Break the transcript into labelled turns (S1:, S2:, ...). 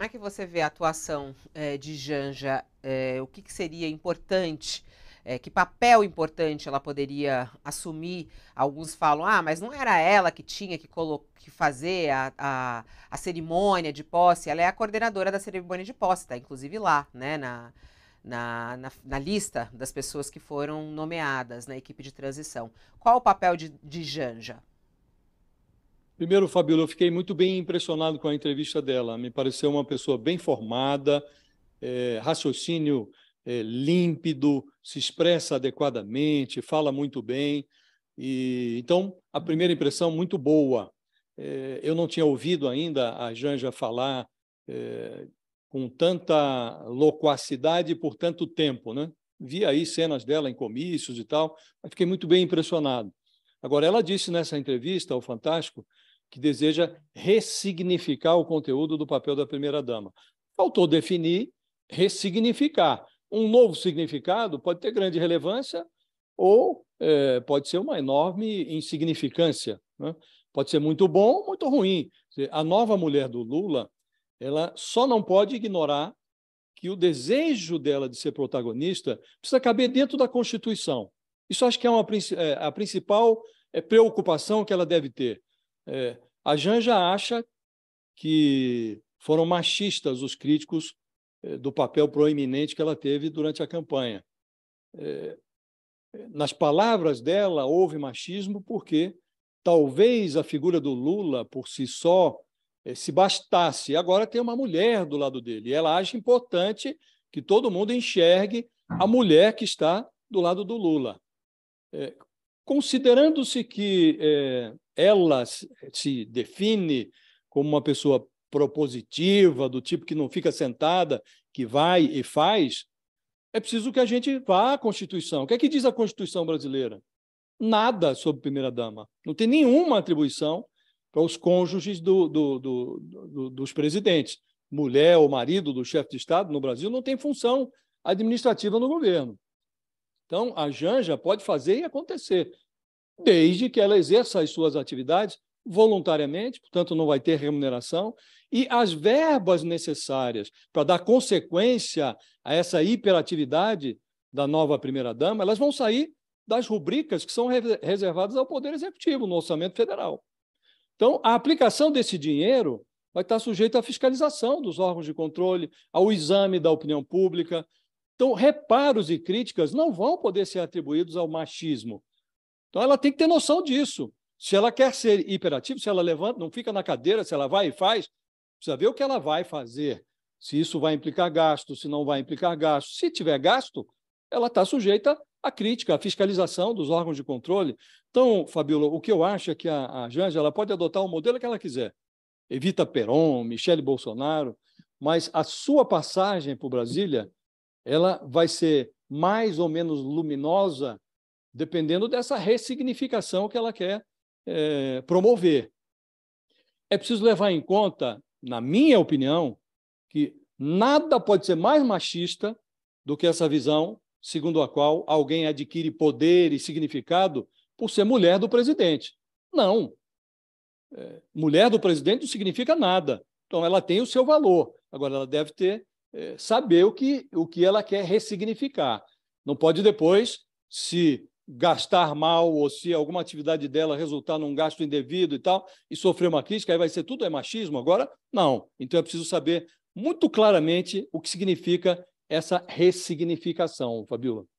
S1: Como é que você vê a atuação é, de Janja? É, o que, que, seria importante? É, que papel importante ela poderia assumir? Alguns falam, ah, mas não era ela que tinha que, que fazer a, a, a, cerimônia de posse. Ela é a coordenadora da cerimônia de posse, está inclusive lá, né, na, na, na, na, lista das pessoas que foram nomeadas na equipe de transição. Qual o papel de, de Janja?
S2: Primeiro, Fabíola, eu fiquei muito bem impressionado com a entrevista dela. Me pareceu uma pessoa bem formada, é, raciocínio é, límpido, se expressa adequadamente, fala muito bem. E então, a primeira impressão muito boa. É, eu não tinha ouvido ainda a Janja falar é, com tanta loquacidade por tanto tempo, né? Vi aí cenas dela em comícios e tal, mas fiquei muito bem impressionado. Agora, ela disse nessa entrevista ao Fantástico que deseja ressignificar o conteúdo do papel da primeira-dama. Faltou definir ressignificar. Um novo significado pode ter grande relevância ou é, pode ser uma enorme insignificância. Né? Pode ser muito bom, muito ruim. A nova mulher do Lula, ela só não pode ignorar que o desejo dela de ser protagonista precisa caber dentro da Constituição. Isso acho que é uma, é, a principal é, preocupação que ela deve ter. É, a Janja acha que foram machistas os críticos é, do papel proeminente que ela teve durante a campanha. É, nas palavras dela, houve machismo porque talvez a figura do Lula, por si só, é, se bastasse. Agora tem uma mulher do lado dele. E ela acha importante que todo mundo enxergue a mulher que está do lado do Lula. É, Considerando-se que é, ela se define como uma pessoa propositiva, do tipo que não fica sentada, que vai e faz, é preciso que a gente vá à Constituição. O que é que diz a Constituição brasileira? Nada sobre primeira-dama. Não tem nenhuma atribuição para os cônjuges do, do, do, dos presidentes. Mulher ou marido do chefe de Estado no Brasil não tem função administrativa no governo. Então, a Janja pode fazer e acontecer desde que ela exerça as suas atividades voluntariamente, portanto, não vai ter remuneração, e as verbas necessárias para dar consequência a essa hiperatividade da nova primeira-dama, elas vão sair das rubricas que são reservadas ao Poder Executivo, no Orçamento Federal. Então, a aplicação desse dinheiro vai estar sujeita à fiscalização dos órgãos de controle, ao exame da opinião pública. Então, reparos e críticas não vão poder ser atribuídos ao machismo, então ela tem que ter noção disso. Se ela quer ser hiperativa, se ela levanta, não fica na cadeira, se ela vai e faz, precisa ver o que ela vai fazer. Se isso vai implicar gasto, se não vai implicar gasto. Se tiver gasto, ela está sujeita à crítica, à fiscalização dos órgãos de controle. Então, Fabiola, o que eu acho é que a, a Janja ela pode adotar o modelo que ela quiser. Evita Peron, Michele Bolsonaro, mas a sua passagem por Brasília ela vai ser mais ou menos luminosa dependendo dessa ressignificação que ela quer é, promover. É preciso levar em conta, na minha opinião, que nada pode ser mais machista do que essa visão segundo a qual alguém adquire poder e significado por ser mulher do presidente. Não. É, mulher do presidente não significa nada. Então, ela tem o seu valor. Agora, ela deve ter é, saber o que, o que ela quer ressignificar. Não pode depois se gastar mal ou se alguma atividade dela resultar num gasto indevido e tal, e sofrer uma crítica, aí vai ser tudo é machismo agora? Não. Então é preciso saber muito claramente o que significa essa ressignificação, Fabiola.